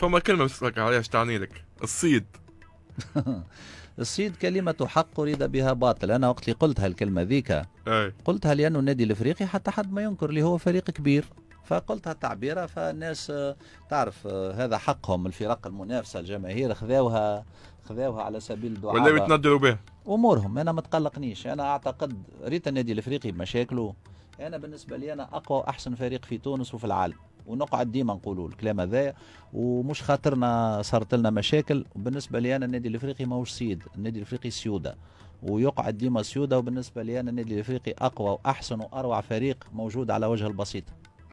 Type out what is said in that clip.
فما كلمه بسالك عليها ايش تعني لك الصيد الصيد كلمة حق أريد بها باطل أنا وقت اللي قلت هالكلمة ذيك قلتها لأنه النادي الإفريقي حتى حد ما ينكر اللي هو فريق كبير فقلتها تعبيرة فالناس آه، تعرف آه، هذا حقهم الفرق المنافسة الجماهير خذاوها خذاوها على سبيل الدعاء ولا يتنددوا به أمورهم أنا ما تقلقنيش أنا أعتقد ريت النادي الإفريقي بمشاكله أنا بالنسبة لي أنا أقوى وأحسن فريق في تونس وفي العالم ونقعد ديما نقولوا الكلام هذا ومش خاطرنا صارت لنا مشاكل بالنسبه لي انا النادي الافريقي ماهوش سيد النادي الافريقي سيوده ويقعد ديما سيوده وبالنسبه لي انا النادي الافريقي اقوى واحسن واروع فريق موجود على وجه البسيطه